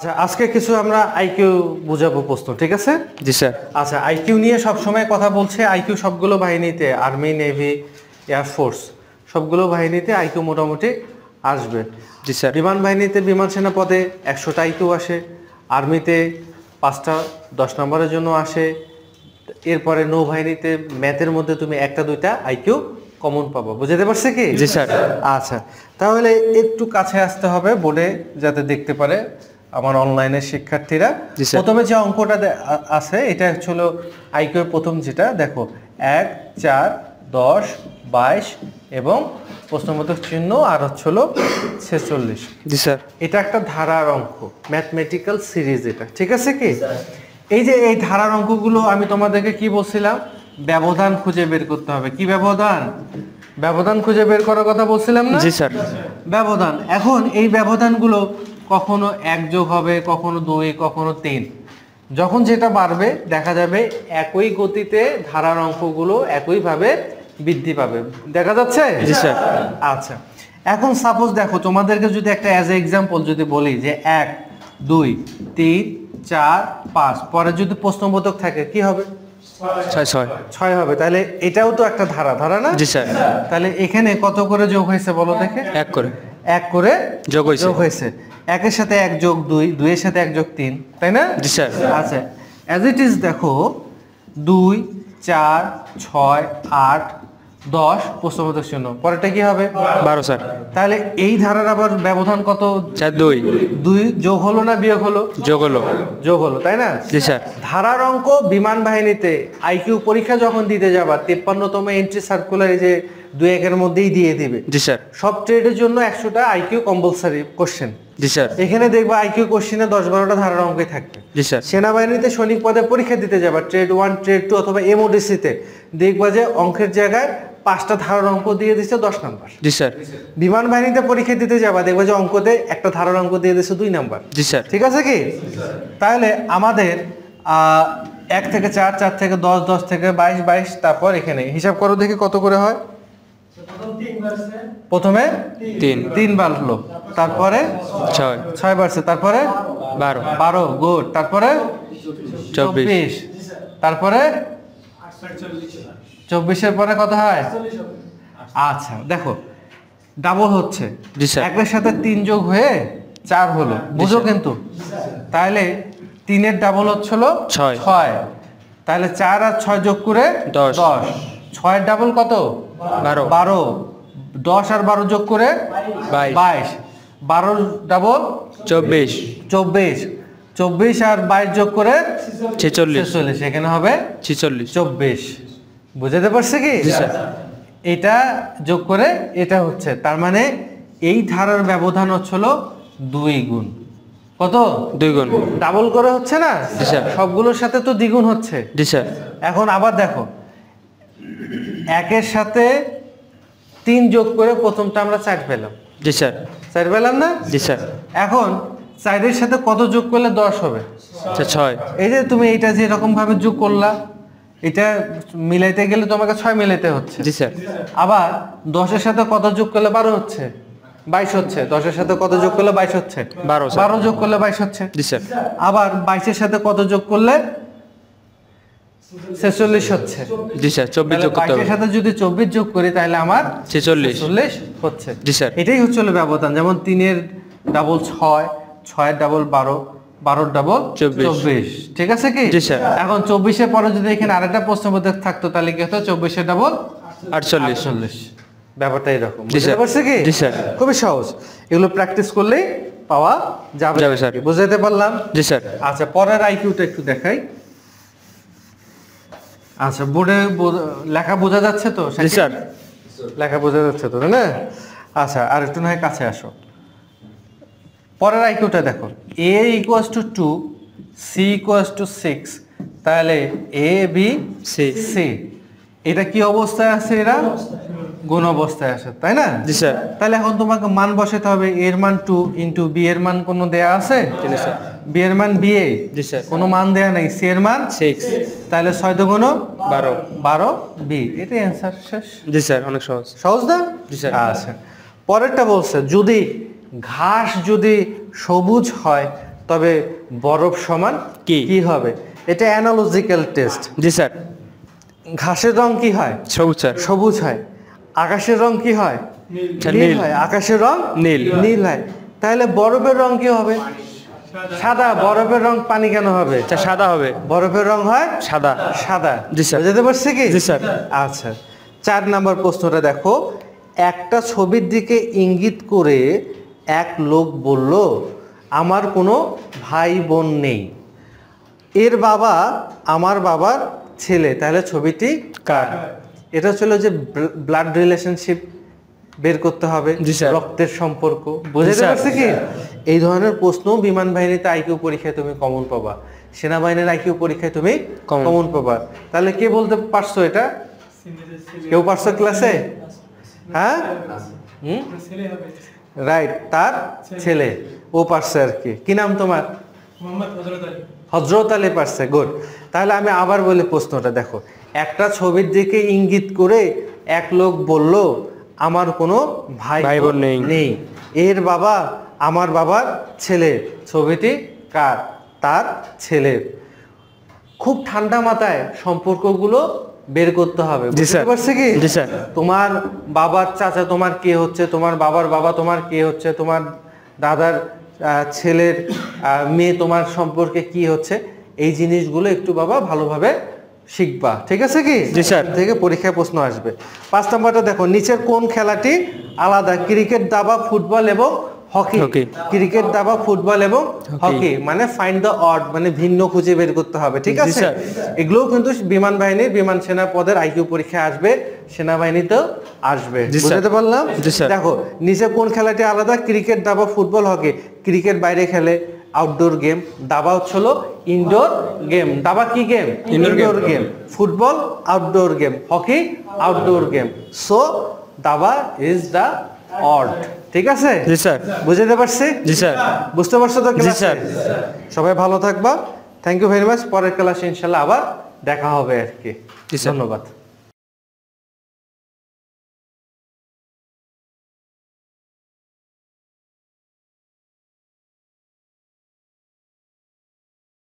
আচ্ছা আজকে কিছু আমরা আইকিউ বুঝাবো প্রশ্ন ঠিক আছে জি স্যার আচ্ছা আইকিউ নিয়ে সব সময় কথা বলছে আইকিউ সবগুলো বাহিনীতে আর্মি নেভি এয়ারফোর্স সবগুলো বাহিনীতে আইকিউ মোটামুটি আসবে জি স্যার বিমান বাহিনীতে বিমান সেনা পদে একশোটা আইকিউ আসে আর্মিতে পাঁচটা দশ নম্বরের জন্য আসে এরপরে নৌবাহিনীতে ম্যাথের মধ্যে তুমি একটা দুইটা আইকিউ কমন পাবো বুঝাতে পারছে কি জি স্যার আচ্ছা তাহলে একটু কাছে আসতে হবে বোর্ডে যাতে দেখতে পারে আমার অনলাইনের শিক্ষার্থীরা প্রথমে যে অঙ্কটা আছে এটা হচ্ছিল আইকিউ প্রথম যেটা দেখো এক চার দশ বাইশ এবং প্রশ্নবোধক চিহ্ন আর হচ্ছিল ছেচল্লিশ জি স্যার এটা একটা ধারার অঙ্ক ম্যাথমেটিক্যাল সিরিজ এটা ঠিক আছে কি এই যে এই ধারার অঙ্কগুলো আমি তোমাদেরকে কি বলছিলাম ব্যবধান খুঁজে বের করতে হবে কি ব্যবধান ব্যবধান খুঁজে বের করার কথা বলছিলাম না জি স্যার ব্যবধান এখন এই ব্যবধানগুলো কখনো এক যোগ হবে কখনো দুই কখনো তিন যখন যেটা বাড়বে দেখা যাবে একই গতিতে ধারার অঙ্কগুলো একইভাবে বৃদ্ধি পাবে দেখা যাচ্ছে আচ্ছা এখন সাপোজ দেখো তোমাদেরকে যদি একটা অ্যাজ এ এক্সাম্পল যদি বলি যে এক দুই তিন চার পাঁচ পরে যদি প্রশ্নবোধক থাকে কি হবে ছয় হবে তাহলে এটাও তো একটা ধারা ধারা না জি স্যার তাহলে এখানে কত করে যোগ হয়েছে বলো দেখে এক করে এক করে যোগ হয়েছে যোগ হয়েছে একের সাথে এক যোগ দুই দুইয়ের সাথে এক যোগ তিন তাই না আচ্ছা অ্যাজ ইট ইজ দেখো দুই চার ছয় আট দশ প্রশ্নবোধক শূন্য পরেরটা কি হবে বারো স্যার তাহলে এই ধারার আবার ব্যবধান কত দুই দুই যোগ হলো না বিয়োগ হলো যোগ হলো যোগ হলো তাই না জি স্যার ধারার অঙ্ক বিমান বাহিনীতে আইকিউ পরীক্ষা যখন দিতে যাবার তেপ্পান্নতম এন্ট্রি সার্কুলারে যে দু একের মধ্যেই দিয়ে দিবে জি স্যার সব ট্রেডের জন্য একশোটা IQ compulsory question ji sir এখানে দেখবো আইকিউ কোশ্চেনে দশ বারোটা ধারার অঙ্কে থাকবে জি স্যার সেনাবাহিনীতে সৈনিক পদে পরীক্ষা দিতে যাবা ট্রেড ওয়ান ট্রেড টু অথবা এমওডিসিতে দেখবা যে অঙ্কের জায়গায় পাঁচটা ধারার অঙ্ক দিয়ে দিচ্ছে দশ নাম্বার জি স্যার বিমান বাহিনীতে পরীক্ষা দিতে যাবা দেখবা যে অঙ্কতে একটা ধারার অঙ্ক দিয়ে দিচ্ছে দুই নাম্বার জি স্যার ঠিক আছে কি তাহলে আমাদের এক থেকে চার চার থেকে দশ দশ থেকে বাইশ বাইশ তারপর এখানে হিসাব করো দেখি কত করে হয় প্রথমে তিন তিন বাড়লো তারপরে ছয় ছয় বাড়ছে তারপরে বারো বারো গুড তারপরে চব্বিশ তারপরে চব্বিশের পরে কত হয় আচ্ছা দেখো ডাবল হচ্ছে একের সাথে তিন যোগ হয়ে চার হলো বুঝো কিন্তু তাহলে তিনের ডাবল হচ্ছিল ছয় তাহলে চার আর ছয় যোগ করে দশ ছয়ের ডাবল কত বারো বারো দশ আর বারো যোগ করে বাইশ বারো ডাবল চব্বিশ চব্বিশ চব্বিশ আর বাইশ যোগ করে ছেচল্লিশ চল্লিশ এখানে হবে ছেচল্লিশ চব্বিশ বুঝাতে পারছে কি এটা যোগ করে এটা হচ্ছে তার মানে এই ধারার ব্যবধান হচ্ছিল দুই গুণ কত দুই গুণ ডাবল করে হচ্ছে না সবগুলোর সাথে তো দ্বিগুণ হচ্ছে এখন আবার দেখো একের সাথে তিন যোগ করে প্রথমটা আমরা চার পেলাম জি স্যার চার পেলাম না জি স্যার এখন চারের সাথে কত যোগ করলে দশ হবে আচ্ছা, ছয় এই যে তুমি এটা যে এরকম ভাবে যোগ করলা এটা মিলাইতে গেলে তোমাকে ছয় মিলাইতে হচ্ছে জি স্যার আবার দশের সাথে কত যোগ করলে বারো হচ্ছে বাইশ হচ্ছে দশের সাথে কত যোগ করলে বাইশ হচ্ছে বারো বারো যোগ করলে বাইশ হচ্ছে স্যার আবার বাইশের সাথে কত যোগ করলে ছেচল্লিশ হচ্ছে জি স্যার চব্বিশ যোগ করতে হবে সাথে যদি চব্বিশ যোগ করি তাহলে আমার ছেচল্লিশ চল্লিশ হচ্ছে জি স্যার এটাই হচ্ছে হলো ব্যবধান যেমন তিনের ডাবল ছয় ছয়ের ডাবল বারো বারোর ডাবল চব্বিশ ঠিক আছে কি জি স্যার এখন চব্বিশের পরে যদি এখানে আরেকটা প্রশ্নবোধক থাকতো তাহলে কি হতো চব্বিশের ডাবল আটচল্লিশ চল্লিশ ব্যাপারটা এরকম বুঝতে কি জি স্যার খুবই সহজ এগুলো প্র্যাকটিস করলেই পাওয়া যাবে যাবে স্যার বুঝাইতে পারলাম জি স্যার আচ্ছা পরের আইকিউটা একটু দেখাই আচ্ছা বোর্ডে লেখা বোঝা যাচ্ছে তো স্যার লেখা বোঝা যাচ্ছে তো তাই না আচ্ছা আর একটু না কাছে আসো পরের আইকিউটা দেখো A equals to two C equals to six তাহলে এ বি সি সি এটা কি অবস্থায় আছে এরা গুণ অবস্থায় আছে তাই না জি স্যার তাহলে এখন তোমাকে মান বসাতে হবে এর মান টু ইন্টু বি এর মান কোনো দেয়া আছে স্যার বিয়ের মান বিয়ে জি স্যার কোনো মান দেয়া নাই সিয়ের মান সিক্স তাহলে ছয় দুগুণ বারো বারো বি এটাই অ্যান্সার শেষ জি স্যার অনেক সহজ সহজ না জি স্যার আচ্ছা পরেরটা বলছে যদি ঘাস যদি সবুজ হয় তবে বরফ সমান কি কি হবে এটা অ্যানালজিক্যাল টেস্ট জি স্যার ঘাসের রং কি হয় সবুজ স্যার সবুজ হয় আকাশের রং কি হয় নীল হয় আকাশের রং নীল নীল হয় তাহলে বরফের রং কি হবে সাদা বরফের রং পানি কেন হবে আচ্ছা, সাদা হবে বরফের রং হয় সাদা সাদা জি স্যার বুঝতে পারছি কি জি স্যার আচ্ছা চার নম্বর প্রশ্নটা দেখো একটা ছবির দিকে ইঙ্গিত করে এক লোক বলল আমার কোনো ভাই বোন নেই এর বাবা আমার বাবার ছেলে তাহলে ছবিটি কার এটা ছিল যে ব্লাড রিলেশনশিপ বের করতে হবে রক্তের সম্পর্ক বোঝাতে পারছে কি এই ধরনের প্রশ্ন বিমান বাহিনীতে আইকিউ পরীক্ষায় তুমি কমন পাবা সেনাবাহিনীর আইকিউ পরীক্ষায় তুমি কমন পাবা তাহলে কে বলতে পারছো এটা কেউ পারছো ক্লাসে হ্যাঁ রাইট তার ছেলে ও পারছে আর কি কি নাম তোমার হজরত আলী পারছে গুড তাহলে আমি আবার বলি প্রশ্নটা দেখো একটা ছবির দিকে ইঙ্গিত করে এক লোক বলল আমার কোনো ভাই বোন নেই এর বাবা আমার বাবার ছেলে ছবিটি কার তার ছেলের খুব ঠান্ডা মাথায় সম্পর্কগুলো বের করতে হবে তোমার বাবার চাচা তোমার কে হচ্ছে তোমার বাবার বাবা তোমার কে হচ্ছে তোমার দাদার ছেলের মেয়ে তোমার সম্পর্কে কি হচ্ছে এই জিনিসগুলো একটু বাবা ভালোভাবে শিখবা ঠিক আছে কি থেকে পরীক্ষায় প্রশ্ন আসবে পাঁচ নম্বরটা দেখো নিচের কোন খেলাটি আলাদা ক্রিকেট দাবা ফুটবল এবং হকি ক্রিকেট দাবা ফুটবল এবং হকি মানে ফাইন্ড দ্য অর্ড মানে ভিন্ন খুঁজে বের করতে হবে ঠিক আছে এগুলোও কিন্তু বিমান বাহিনীর বিমান সেনা পদের আইকিউ পরীক্ষায় আসবে সেনাবাহিনীতেও আসবে বুঝতে পারলাম দেখো নিচে কোন খেলাটি আলাদা ক্রিকেট দাবা ফুটবল হকি ক্রিকেট বাইরে খেলে আউটডোর গেম দাবা হচ্ছে হলো ইনডোর গেম দাবা কি game indoor game football outdoor game hockey outdoor game so দাবা ইজ দ্য অড ঠিক আছে জি স্যার বুঝতে পারছি জি স্যার বুঝতে পারছো তো জি স্যার সবাই ভালো থাকবা থ্যাংক ইউ ভেরি মাচ পরের ক্লাসে ইনশাল্লাহ আবার দেখা হবে আর কি ধন্যবাদ